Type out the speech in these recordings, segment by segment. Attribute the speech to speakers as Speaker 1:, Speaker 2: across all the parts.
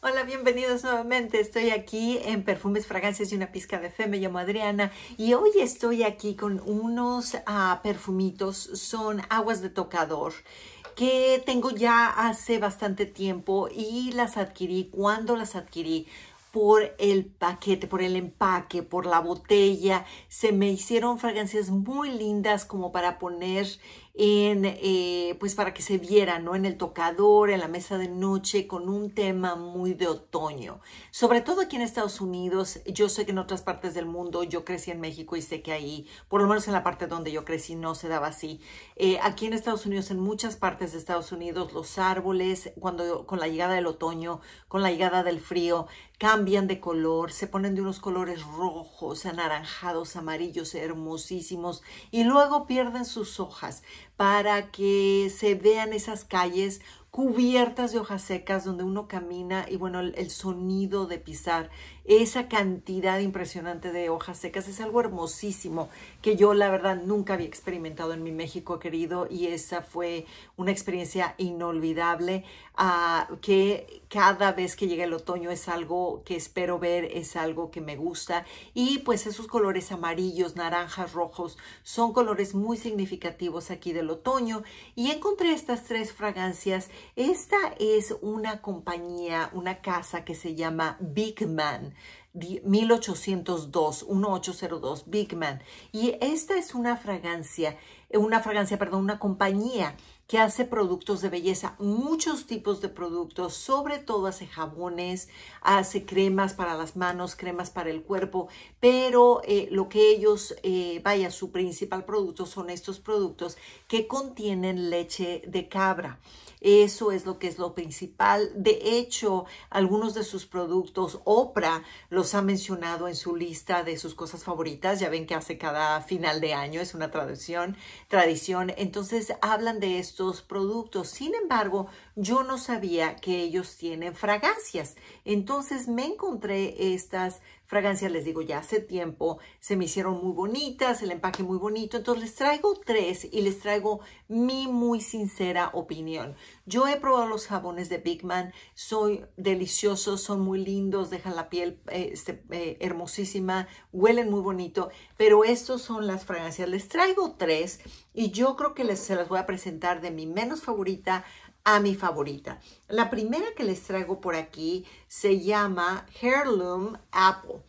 Speaker 1: Hola, bienvenidos nuevamente. Estoy aquí en Perfumes, Fragancias y una pizca de fe. Me llamo Adriana y hoy estoy aquí con unos ah, perfumitos. Son aguas de tocador que tengo ya hace bastante tiempo y las adquirí. Cuando las adquirí? por el paquete, por el empaque, por la botella. Se me hicieron fragancias muy lindas como para poner en, eh, pues para que se viera, ¿no? En el tocador, en la mesa de noche, con un tema muy de otoño. Sobre todo aquí en Estados Unidos, yo sé que en otras partes del mundo, yo crecí en México y sé que ahí, por lo menos en la parte donde yo crecí, no se daba así. Eh, aquí en Estados Unidos, en muchas partes de Estados Unidos, los árboles, cuando con la llegada del otoño, con la llegada del frío, cambian de color, se ponen de unos colores rojos, anaranjados, amarillos, hermosísimos, y luego pierden sus hojas para que se vean esas calles cubiertas de hojas secas donde uno camina y bueno, el, sonido de pisar, esa cantidad impresionante de hojas secas es algo hermosísimo que yo la verdad nunca había experimentado en mi México querido y esa fue una experiencia inolvidable ah, que cada vez que llega el otoño es algo que espero ver, es algo que me gusta y pues esos colores amarillos, naranjas, rojos son colores muy significativos aquí del otoño y encontré estas tres fragancias esta es una compañía, una casa que se llama Big Man. 1802, 1802 Big Man. Y esta es una fragancia una fragancia, perdón, una compañía que hace productos de belleza, muchos tipos de productos, sobre todo hace jabones, hace cremas para las manos, cremas para el cuerpo, pero eh, lo que ellos, eh, vaya, su principal producto son estos productos que contienen leche de cabra. Eso es lo que es lo principal. De hecho, algunos de sus productos, Oprah los ha mencionado en su lista de sus cosas favoritas. Ya ven que hace cada final de año, es una traducción tradición, entonces hablan de estos productos. Sin embargo, yo no sabía que ellos tienen fragancias. Entonces me encontré estas fragancias, les digo, ya hace tiempo, se me hicieron muy bonitas, el empaque muy bonito. Entonces les traigo tres y les traigo mi muy sincera opinión. Yo he probado los jabones de Big Man, son deliciosos, son muy lindos, dejan la piel eh, este, eh, hermosísima, huelen muy bonito, pero estos son las fragancias. Les traigo tres y yo creo que les, se las voy a presentar de mi menos favorita a mi favorita. La primera que les traigo por aquí se llama Heirloom Apple.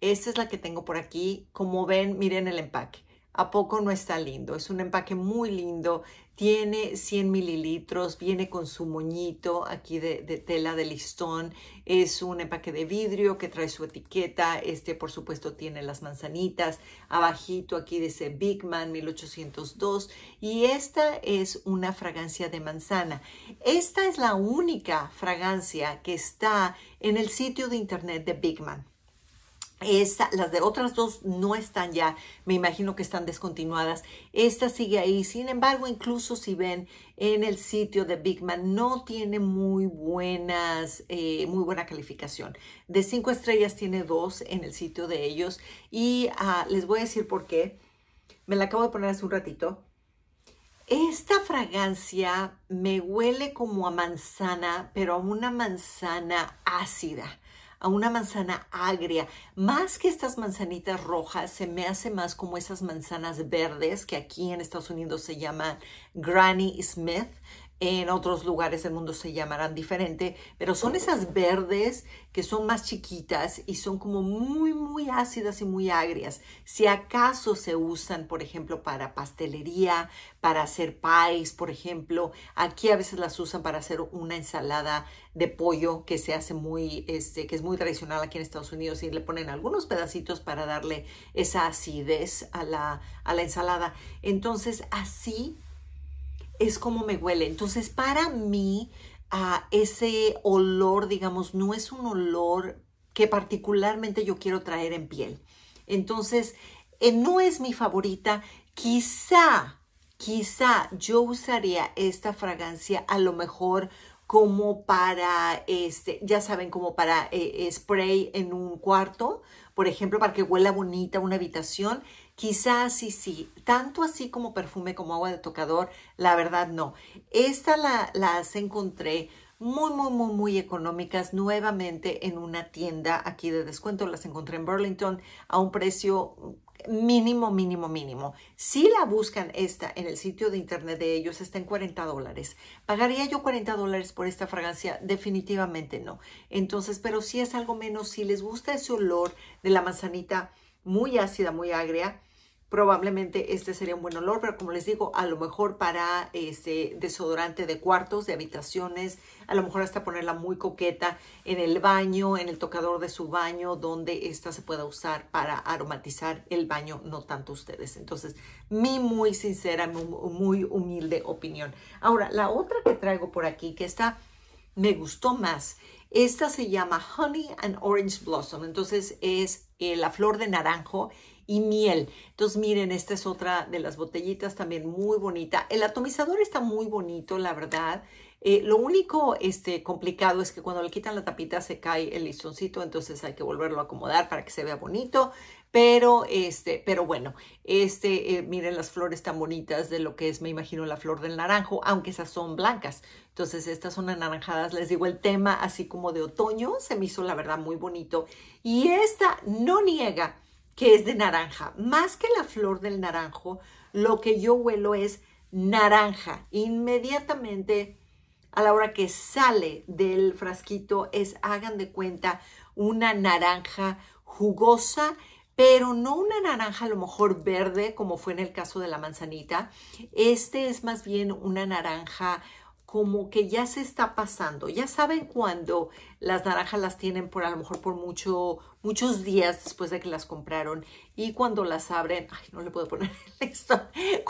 Speaker 1: Esta es la que tengo por aquí. Como ven, miren el empaque. ¿A poco no está lindo? Es un empaque muy lindo tiene 100 mililitros, viene con su moñito aquí de, tela de listón, es un empaque de vidrio que trae su etiqueta, este por supuesto tiene las manzanitas, abajito aquí dice Big Man 1802 y esta es una fragancia de manzana. Esta es la única fragancia que está en el sitio de internet de Big Man las de otras dos no están ya, me imagino que están descontinuadas. Esta sigue ahí. Sin embargo, incluso si ven en el sitio de Bigman, no tiene muy buenas, eh, muy buena calificación. De cinco estrellas tiene dos en el sitio de ellos. Y ah, les voy a decir por qué. Me la acabo de poner hace un ratito. Esta fragancia me huele como a manzana, pero a una manzana ácida a una manzana agria. Más que estas manzanitas rojas, se me hace más como esas manzanas verdes que aquí en Estados Unidos se llaman Granny Smith en otros lugares del mundo se llamarán diferente, pero son esas verdes que son más chiquitas y son como muy, muy ácidas y muy agrias. Si acaso se usan, por ejemplo, para pastelería, para hacer pies, por ejemplo. Aquí a veces las usan para hacer una ensalada de pollo que se hace muy, este, que es muy tradicional aquí en Estados Unidos y le ponen algunos pedacitos para darle esa acidez a la, a la ensalada. Entonces, así es como me huele. Entonces, para mí, a ah, ese olor, digamos, no es un olor que particularmente yo quiero traer en piel. Entonces, eh, no es mi favorita. Quizá, quizá yo usaría esta fragancia a lo mejor como para, este, ya saben, como para eh, eh, spray en un cuarto, por ejemplo, para que huela bonita una habitación. Quizás sí, sí. Tanto así como perfume como agua de tocador, la verdad no. Esta la, las encontré muy, muy, muy, muy económicas nuevamente en una tienda aquí de descuento. Las encontré en Burlington a un precio mínimo, mínimo, mínimo. Si la buscan esta en el sitio de internet de ellos, está en 40 dólares. ¿Pagaría yo 40 dólares por esta fragancia? Definitivamente no. Entonces, pero si es algo menos, si les gusta ese olor de la manzanita muy ácida, muy agria, probablemente este sería un buen olor, pero como les digo, a lo mejor para este desodorante de cuartos, de habitaciones, a lo mejor hasta ponerla muy coqueta en el baño, en el tocador de su baño, donde esta se pueda usar para aromatizar el baño, no tanto ustedes. Entonces, mi muy sincera, muy, muy humilde opinión. Ahora, la otra que traigo por aquí, que esta me gustó más, esta se llama Honey and Orange Blossom, entonces es eh, la flor de naranjo y miel. Entonces miren, esta es otra de las botellitas también muy bonita. El atomizador está muy bonito, la verdad. Eh, lo único este, complicado es que cuando le quitan la tapita se cae el listoncito, entonces hay que volverlo a acomodar para que se vea bonito, pero, este, pero bueno, este, eh, miren las flores tan bonitas de lo que es, me imagino, la flor del naranjo, aunque esas son blancas. Entonces, estas son anaranjadas. Les digo, el tema así como de otoño se me hizo, la verdad, muy bonito. Y esta no niega que es de naranja. Más que la flor del naranjo, lo que yo huelo es naranja. Inmediatamente, a la hora que sale del frasquito, es, hagan de cuenta, una naranja jugosa pero no una naranja a lo mejor verde como fue en el caso de la manzanita. Este es más bien una naranja como que ya se está pasando. Ya saben cuando las naranjas las tienen por a lo mejor por mucho, muchos días después de que las compraron y cuando las abren, ay, no le puedo poner esto,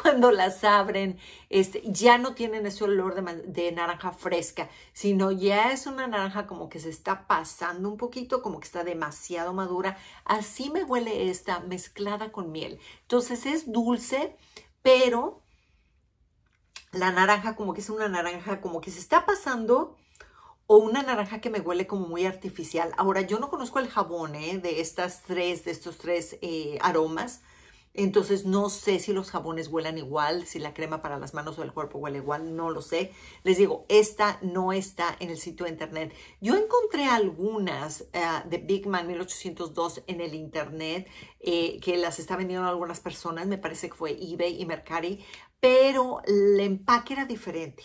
Speaker 1: cuando las abren, este, ya no tienen ese olor de, de naranja fresca, sino ya es una naranja como que se está pasando un poquito, como que está demasiado madura. Así me huele esta mezclada con miel. Entonces es dulce, pero la naranja como que es una naranja como que se está pasando o una naranja que me huele como muy artificial. Ahora, yo no conozco el jabón ¿eh? de estas tres, de estos tres eh, aromas, entonces no sé si los jabones huelan igual, si la crema para las manos o el cuerpo huele igual, no lo sé. Les digo, esta no está en el sitio de internet. Yo encontré algunas eh, de Big Man 1802 en el internet eh, que las está vendiendo algunas personas, me parece que fue eBay y Mercari, pero el empaque era diferente.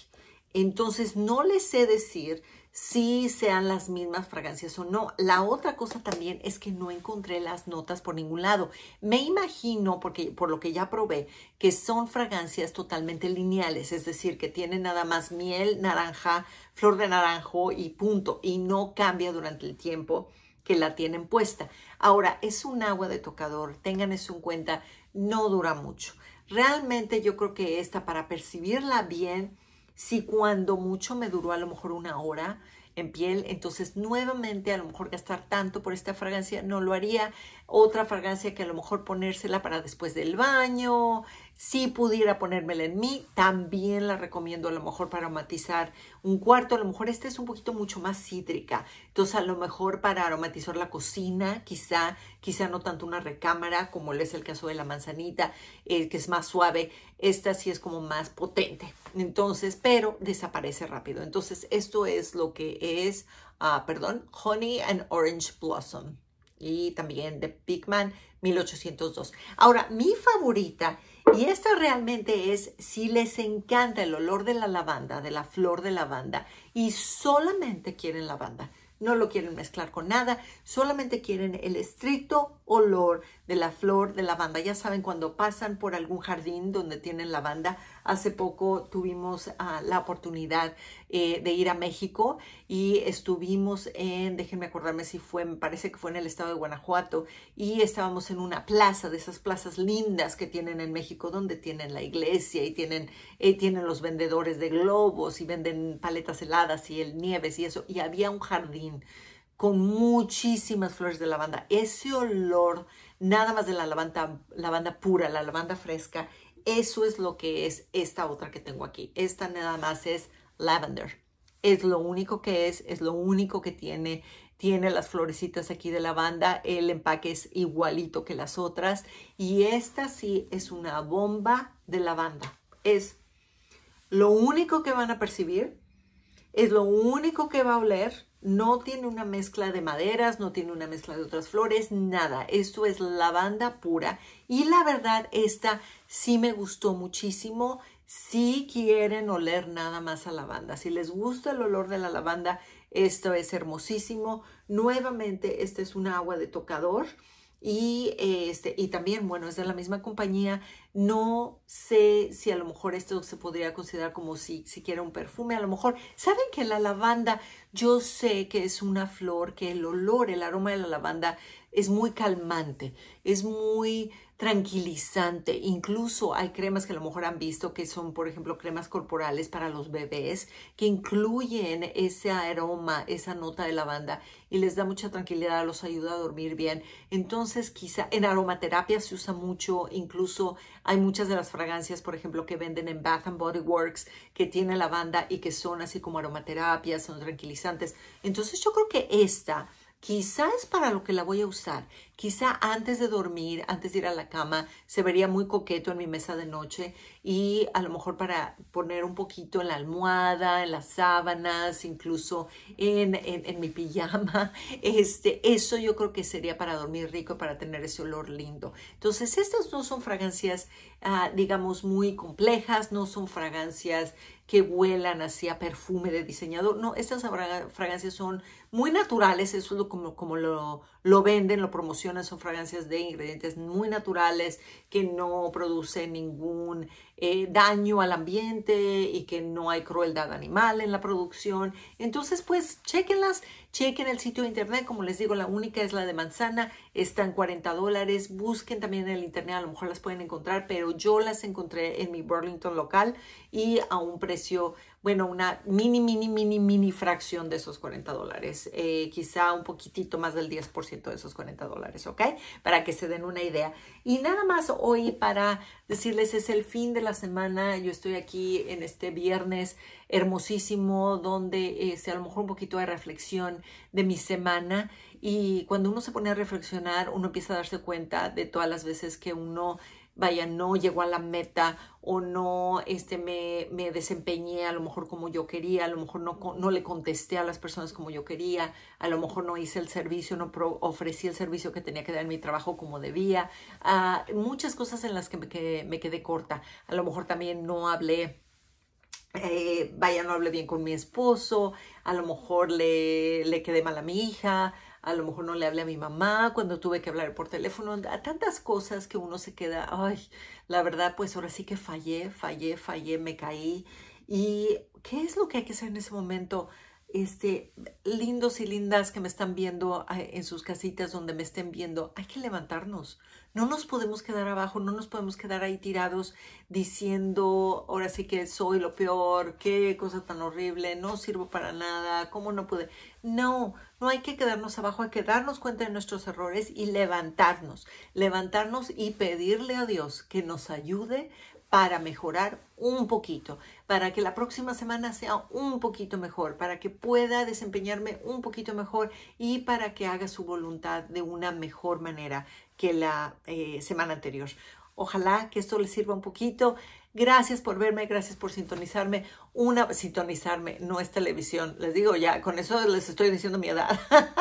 Speaker 1: Entonces no les sé decir si sean las mismas fragancias o no. La otra cosa también es que no encontré las notas por ningún lado. Me imagino, porque por lo que ya probé, que son fragancias totalmente lineales, es decir, que tienen nada más miel, naranja, flor de naranjo y punto, y no cambia durante el tiempo que la tienen puesta. Ahora, es un agua de tocador, tengan eso en cuenta, no dura mucho. Realmente yo creo que esta para percibirla bien, si cuando mucho me duró a lo mejor una hora en piel, entonces nuevamente a lo mejor gastar tanto por esta fragancia no lo haría. Otra fragancia que a lo mejor ponérsela para después del baño, si pudiera ponérmela en mí, también la recomiendo a lo mejor para aromatizar un cuarto. A lo mejor esta es un poquito mucho más cítrica. Entonces, a lo mejor para aromatizar la cocina, quizá, quizá no tanto una recámara como es el caso de la manzanita, eh, que es más suave. Esta sí es como más potente. Entonces, pero desaparece rápido. Entonces, esto es lo que es, ah, perdón, Honey and Orange Blossom. Y también de Pigman 1802. Ahora, mi favorita y esto realmente es si les encanta el olor de la lavanda, de la flor de lavanda, y solamente quieren lavanda. No lo quieren mezclar con nada, solamente quieren el estricto olor de la flor de lavanda. Ya saben, cuando pasan por algún jardín donde tienen lavanda, Hace poco tuvimos ah, la oportunidad eh, de ir a México y estuvimos en, déjenme acordarme si fue, me parece que fue en el estado de Guanajuato y estábamos en una plaza, de esas plazas lindas que tienen en México, donde tienen la iglesia y tienen, eh, tienen los vendedores de globos y venden paletas heladas y el nieves y eso, y había un jardín con muchísimas flores de lavanda. Ese olor, nada más de la lavanda, lavanda pura, la lavanda fresca, eso es lo que es esta otra que tengo aquí. Esta nada más es lavender. Es lo único que es, es lo único que tiene. Tiene las florecitas aquí de lavanda. El empaque es igualito que las otras. Y esta sí es una bomba de lavanda. Es lo único que van a percibir. Es lo único que va a oler. No tiene una mezcla de maderas, no tiene una mezcla de otras flores, nada. Esto es lavanda pura. Y la verdad, esta sí me gustó muchísimo. Si quieren oler nada más a lavanda, si les gusta el olor de la lavanda, esto es hermosísimo. Nuevamente, este es una agua de tocador y, este, y también, bueno, es de la misma compañía. No sé si a lo mejor esto se podría considerar como si, si un perfume. A lo mejor, ¿saben que la lavanda, yo sé que es una flor, que el olor, el aroma de la lavanda es muy calmante, es muy tranquilizante. Incluso hay cremas que a lo mejor han visto que son, por ejemplo, cremas corporales para los bebés que incluyen ese aroma, esa nota de lavanda y les da mucha tranquilidad, los ayuda a dormir bien. Entonces, quizá en aromaterapia se usa mucho, incluso hay muchas de las fragancias, por ejemplo, que venden en Bath and Body Works que tiene lavanda y que son así como aromaterapia, son tranquilizantes. Entonces, yo creo que esta quizá es para lo que la voy a usar Quizá antes de dormir, antes de ir a la cama, se vería muy coqueto en mi mesa de noche y a lo mejor para poner un poquito en la almohada, en las sábanas, incluso en, mi pijama. Este, eso yo creo que sería para dormir rico, y para tener ese olor lindo. Entonces, estas no son fragancias, ah, digamos, muy complejas, no son fragancias que huelan hacia perfume de diseñador. No, estas fragancias son muy naturales, eso es como, como lo, lo venden, lo promocionan, son fragancias de ingredientes muy naturales que no producen ningún eh, daño al ambiente y que no hay crueldad animal en la producción. Entonces, pues, chequenlas, chequen el sitio de internet, como les digo, la única es la de manzana, está en 40 dólares, busquen también en el internet, a lo mejor las pueden encontrar, pero yo las encontré en mi Burlington local y a un precio bueno, una mini, mini, mini, mini fracción de esos 40 dólares, eh, quizá un poquitito más del 10% de esos 40 dólares, ¿ok? Para que se den una idea. Y nada más hoy para decirles, es el fin de la semana, yo estoy aquí en este viernes hermosísimo, donde es este, a lo mejor un poquito de reflexión de mi semana. Y cuando uno se pone a reflexionar, uno empieza a darse cuenta de todas las veces que uno vaya, no llegó a la meta o no este, me, desempeñé a lo mejor como yo quería, a lo mejor no, le contesté a las personas como yo quería, a lo mejor no hice el servicio, no ofrecí el servicio que tenía que dar en mi trabajo como debía, ah, muchas cosas en las que me, quedé corta, a lo mejor también no hablé eh, vaya, no hablé bien con mi esposo, a lo mejor le, le, quedé mal a mi hija, a lo mejor no le hablé a mi mamá cuando tuve que hablar por teléfono, a tantas cosas que uno se queda, ay, la verdad, pues ahora sí que fallé, fallé, fallé, me caí. ¿Y qué es lo que hay que hacer en ese momento? este, lindos y lindas que me están viendo ah, en sus casitas donde me estén viendo, hay que levantarnos. No nos podemos quedar abajo, no nos podemos quedar ahí tirados diciendo, ahora sí que soy lo peor, qué cosa tan horrible, no sirvo para nada, cómo no pude. No, no hay que quedarnos abajo, hay que darnos cuenta de nuestros errores y levantarnos, levantarnos y pedirle a Dios que nos ayude para mejorar un poquito, para que la próxima semana sea un poquito mejor, para que pueda desempeñarme un poquito mejor y para que haga su voluntad de una mejor manera que la eh, semana anterior. Ojalá que esto les sirva un poquito. Gracias por verme, gracias por sintonizarme. Una, sintonizarme, no es televisión. Les digo ya, con eso les estoy diciendo mi edad.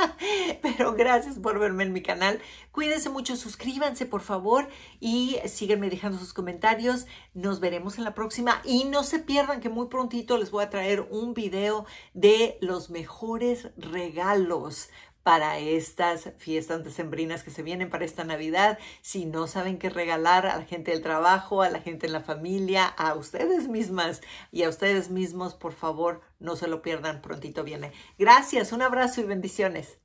Speaker 1: Pero gracias por verme en mi canal. Cuídense mucho, suscríbanse por favor y síganme dejando sus comentarios. Nos veremos en la próxima y no se pierdan que muy prontito les voy a traer un video de los mejores regalos para estas fiestas decembrinas que se vienen para esta Navidad. Si no saben qué regalar a la gente del trabajo, a la gente en la familia, a ustedes mismas y a ustedes mismos, por favor, no se lo pierdan, prontito viene. Gracias, un abrazo y bendiciones.